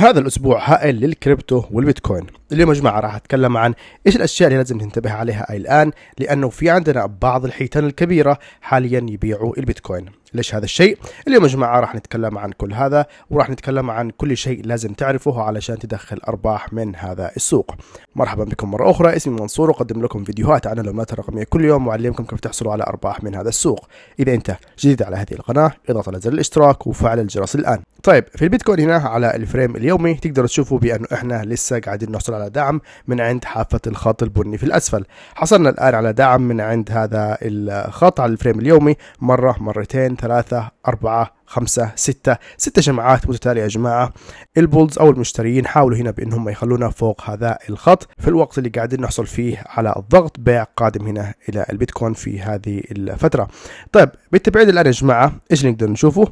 هذا الاسبوع هائل للكريبتو والبيتكوين اليوم يا جماعه راح اتكلم عن ايش الاشياء اللي لازم ننتبه عليها الان لانه في عندنا بعض الحيتان الكبيره حاليا يبيعوا البيتكوين ليش هذا الشيء اليوم يا جماعه راح نتكلم عن كل هذا وراح نتكلم عن كل شيء لازم تعرفه علشان تدخل ارباح من هذا السوق مرحبا بكم مره اخرى اسمي منصور اقدم لكم فيديوهات عن العملات الرقميه كل يوم واعلمكم كيف تحصلوا على ارباح من هذا السوق اذا انت جديد على هذه القناه اضغط على زر الاشتراك وفعل الجرس الان طيب في البيتكوين هنا على الفريم اليومي تقدروا تشوفوا بانه احنا لسه قاعدين نحصل على دعم من عند حافه الخط البني في الاسفل حصلنا الان على دعم من عند هذا الخط على الفريم اليومي مره مرتين ثلاثة أربعة خمسة ستة ستة جماعات متتالية يا جماعة البولز أو المشترين حاولوا هنا بأنهم يخلونا فوق هذا الخط في الوقت اللي قاعدين نحصل فيه على الضغط بيع قادم هنا إلى البيتكوين في هذه الفترة طيب بالتبعيد الآن يا جماعة إيش نقدر نشوفه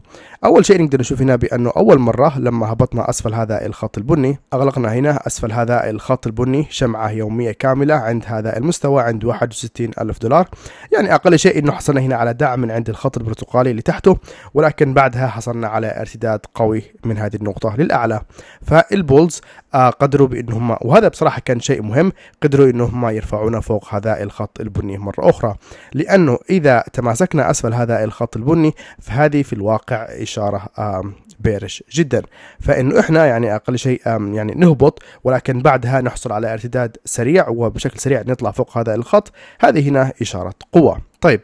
أول شيء نقدر نشوف هنا بأنه أول مرة لما هبطنا أسفل هذا الخط البني أغلقنا هنا أسفل هذا الخط البني شمعة يومية كاملة عند هذا المستوى عند 61 ألف دولار يعني أقل شيء أنه حصلنا هنا على دعم من عند الخط البرتقالي اللي تحته ولكن بعد بعدها حصلنا على ارتداد قوي من هذه النقطة للأعلى فالبولز آه، قدروا بأنهم وهذا بصراحة كان شيء مهم قدروا أنهم يرفعونا فوق هذا الخط البني مرة أخرى لأنه إذا تماسكنا أسفل هذا الخط البني فهذه في الواقع إشارة بيرش جدا فإنه إحنا يعني أقل شيء يعني نهبط ولكن بعدها نحصل على ارتداد سريع وبشكل سريع نطلع فوق هذا الخط هذه هنا إشارة قوة طيب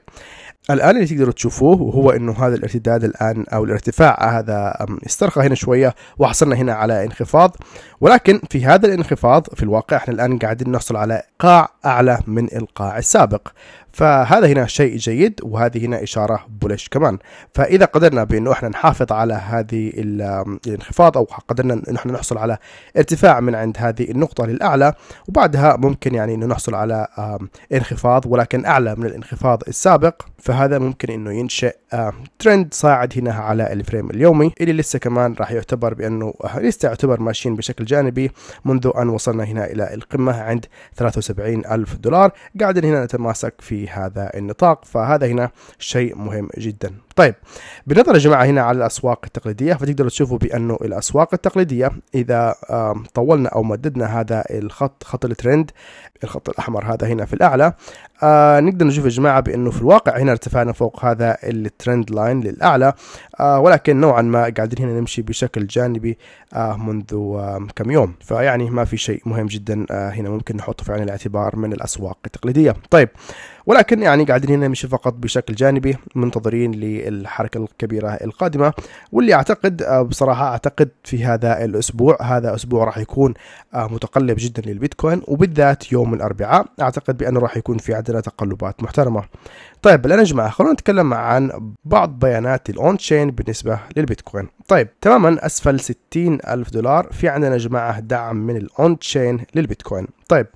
الآن اللي تقدروا تشوفوه وهو انه هذا الارتداد الآن او الارتفاع هذا استرخى هنا شوية وحصلنا هنا على انخفاض ولكن في هذا الانخفاض في الواقع احنا الآن قاعدين نحصل على قاع أعلى من القاع السابق فهذا هنا شيء جيد وهذه هنا إشارة بولش كمان فإذا قدرنا بأنه احنا نحافظ على هذه الانخفاض أو قدرنا أن احنا نحصل على ارتفاع من عند هذه النقطة للأعلى وبعدها ممكن يعني أنه نحصل على انخفاض ولكن أعلى من الانخفاض السابق ف فهذا ممكن انه ينشئ ترند آه، صاعد هنا على الفريم اليومي اللي لسه كمان راح يعتبر بانه آه، لسه يعتبر ماشيين بشكل جانبي منذ ان وصلنا هنا الى القمه عند 73 الف دولار قاعدين هنا نتماسك في هذا النطاق فهذا هنا شيء مهم جدا طيب بالنظر يا جماعه هنا على الاسواق التقليديه فتقدروا تشوفوا بانه الاسواق التقليديه اذا طولنا او مددنا هذا الخط خط الترند الخط الاحمر هذا هنا في الاعلى آه نقدر نشوف يا جماعه بانه في الواقع هنا ارتفعنا فوق هذا الترند لاين للاعلى آه ولكن نوعا ما قاعدين هنا نمشي بشكل جانبي آه منذ آه كم يوم فيعني ما في شيء مهم جدا آه هنا ممكن نحطه في عين الاعتبار من الاسواق التقليديه طيب ولكن يعني قاعدين هنا مش فقط بشكل جانبي منتظرين للحركة الكبيرة القادمة واللي أعتقد آه، بصراحة أعتقد في هذا الأسبوع هذا أسبوع راح يكون آه، متقلب جدا للبيتكوين وبالذات يوم الأربعاء أعتقد بأنه راح يكون في عندنا تقلبات محترمة طيب الآن يا جماعة خلونا نتكلم عن بعض بيانات الأون تشين بالنسبة للبيتكوين طيب تماما أسفل 60 ألف دولار في عندنا يا جماعة دعم من الأون تشين للبيتكوين طيب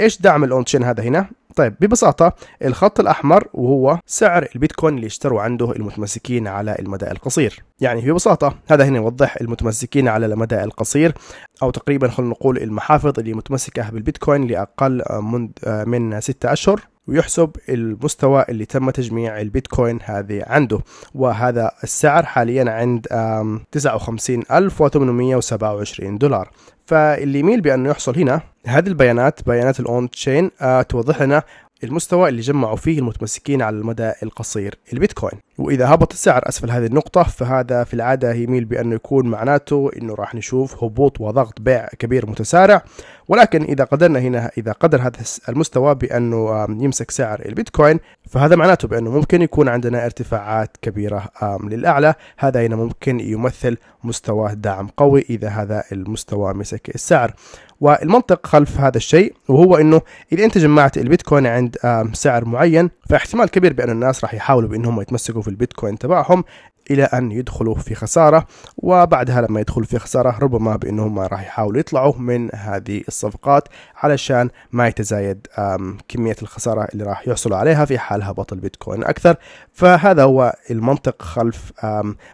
ايش دعم الاون تشين هذا هنا طيب ببساطة الخط الأحمر وهو سعر البيتكوين اللي يشتروا عنده المتمسكين على المدى القصير يعني ببساطة هذا هنا يوضح المتمسكين على المدى القصير أو تقريبا خلينا نقول المحافظ اللي متمسكة بالبيتكوين لأقل من, من ستة أشهر ويحسب المستوى اللي تم تجميع البيتكوين هذه عنده وهذا السعر حاليا عند 59827 دولار فاللي يميل بانه يحصل هنا هذه البيانات بيانات الاون تشين آه، توضح لنا المستوى اللي جمعوا فيه المتمسكين على المدى القصير البيتكوين وإذا هبط السعر أسفل هذه النقطة فهذا في العادة يميل بأنه يكون معناته أنه راح نشوف هبوط وضغط بيع كبير متسارع ولكن إذا قدرنا هنا إذا قدر هذا المستوى بأنه يمسك سعر البيتكوين فهذا معناته بأنه ممكن يكون عندنا ارتفاعات كبيرة للأعلى هذا هنا ممكن يمثل مستوى دعم قوي إذا هذا المستوى مسك السعر والمنطق خلف هذا الشيء وهو انه اذا انت جمعت البيتكوين عند سعر معين فاحتمال كبير بان الناس راح يحاولوا بانهم يتمسكوا في البيتكوين تبعهم إلى أن يدخلوا في خسارة وبعدها لما يدخلوا في خسارة ربما بأنهم راح يحاولوا يطلعوا من هذه الصفقات علشان ما يتزايد كمية الخسارة اللي راح يحصلوا عليها في حال هبط البيتكوين أكثر فهذا هو المنطق خلف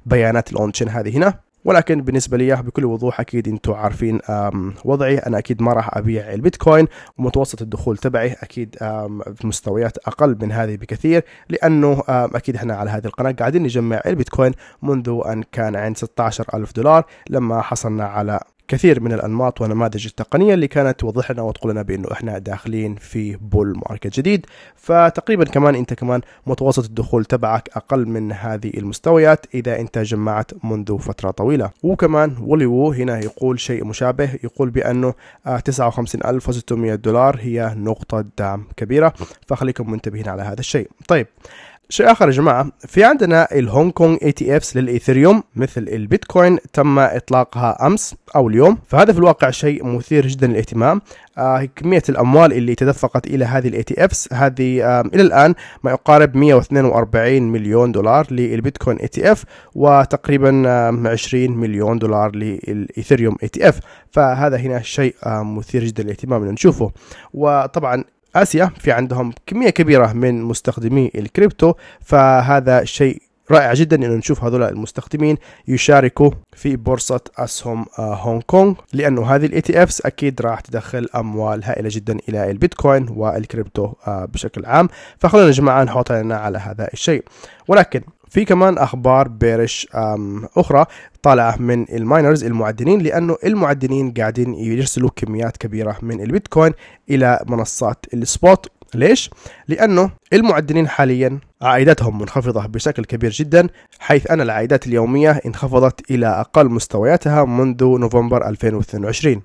بيانات الاونتشين هذه هنا ولكن بالنسبه لي بكل وضوح اكيد انتم عارفين وضعي انا اكيد ما راح ابيع البيتكوين ومتوسط الدخول تبعي اكيد في مستويات اقل من هذه بكثير لانه اكيد احنا على هذه القناه قاعدين نجمع البيتكوين منذ ان كان عند 16 ألف دولار لما حصلنا على كثير من الانماط ونماذج التقنيه اللي كانت توضح لنا وتقول لنا بانه احنا داخلين في بول ماركت جديد فتقريبا كمان انت كمان متوسط الدخول تبعك اقل من هذه المستويات اذا انت جمعت منذ فتره طويله وكمان ولي وو هنا يقول شيء مشابه يقول بانه 59600 آه، دولار هي نقطه دعم كبيره فخليكم منتبهين على هذا الشيء طيب شيء اخر يا جماعه في عندنا الهونج كونج اي تي افس للايثيريوم مثل البيتكوين تم اطلاقها امس او اليوم فهذا في الواقع شيء مثير جدا للاهتمام آه كميه الاموال اللي تدفقت الى هذه الاي تي افس هذه آه الى الان ما يقارب 142 مليون دولار للبيتكوين اي تي اف وتقريبا آه 20 مليون دولار للايثيريوم اي تي اف فهذا هنا شيء مثير جدا للاهتمام نشوفه وطبعا آسيا في عندهم كمية كبيرة من مستخدمي الكريبتو فهذا شيء رائع جدا انه نشوف هذول المستخدمين يشاركوا في بورصه اسهم آه، هونغ كونغ لانه هذه الاي تي افس اكيد راح تدخل اموال هائله جدا الى البيتكوين والكريبتو آه، بشكل عام فخلونا يا جماعه نحط على هذا الشيء ولكن في كمان اخبار بيرش اخرى طالعه من الماينرز المعدنين لانه المعدنين قاعدين يرسلوا كميات كبيره من البيتكوين الى منصات السبوت ليش؟ لأنه المعدنين حاليا عائداتهم منخفضة بشكل كبير جدا حيث أن العائدات اليومية انخفضت إلى أقل مستوياتها منذ نوفمبر 2022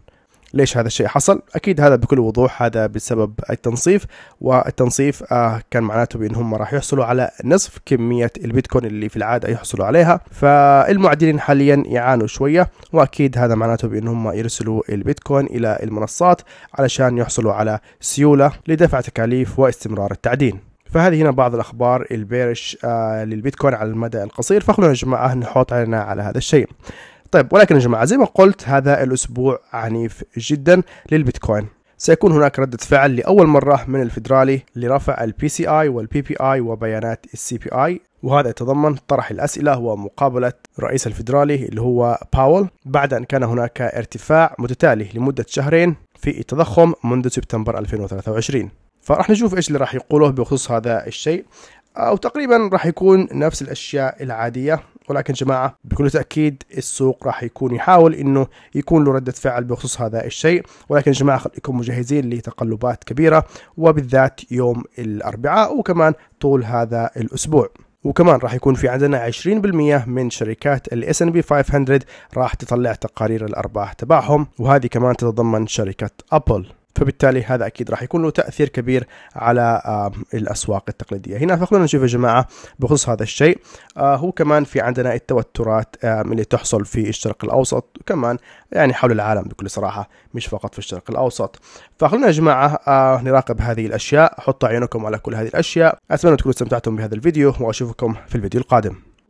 ليش هذا الشيء حصل اكيد هذا بكل وضوح هذا بسبب التنصيف والتنصيف آه، كان معناته بانهم راح يحصلوا على نصف كميه البيتكوين اللي في العاده يحصلوا عليها فالمعدلين حاليا يعانوا شويه واكيد هذا معناته بانهم يرسلوا البيتكوين الى المنصات علشان يحصلوا على سيوله لدفع تكاليف واستمرار التعدين فهذه هنا بعض الاخبار البيرش آه للبيتكوين على المدى القصير فخلونا يا جماعه نحط عيننا على هذا الشيء طيب ولكن يا جماعة زي ما قلت هذا الأسبوع عنيف جدا للبيتكوين سيكون هناك ردة فعل لأول مرة من الفيدرالي لرفع البي سي اي والبي بي اي وبيانات السي بي اي وهذا يتضمن طرح الأسئلة ومقابلة رئيس الفيدرالي اللي هو باول بعد أن كان هناك ارتفاع متتالي لمدة شهرين في التضخم منذ سبتمبر 2023 فراح نشوف ايش اللي راح يقوله بخصوص هذا الشيء او تقريبا راح يكون نفس الاشياء العاديه ولكن جماعة بكل تأكيد السوق راح يكون يحاول انه يكون له ردة فعل بخصوص هذا الشيء ولكن جماعة خليكم مجهزين لتقلبات كبيرة وبالذات يوم الأربعاء وكمان طول هذا الأسبوع وكمان راح يكون في عندنا 20% من شركات الاس ان بي 500 راح تطلع تقارير الارباح تبعهم وهذه كمان تتضمن شركه ابل فبالتالي هذا اكيد راح يكون له تاثير كبير على الاسواق التقليديه هنا فخلونا نشوف يا جماعه بخصوص هذا الشيء آه، هو كمان في عندنا التوترات اللي تحصل في الشرق الاوسط وكمان يعني حول العالم بكل صراحه مش فقط في الشرق الاوسط فخلونا يا جماعه آه، نراقب هذه الاشياء حطوا عيونكم على كل هذه الاشياء اتمنى تكونوا استمتعتم بهذا الفيديو واشوفكم في الفيديو القادم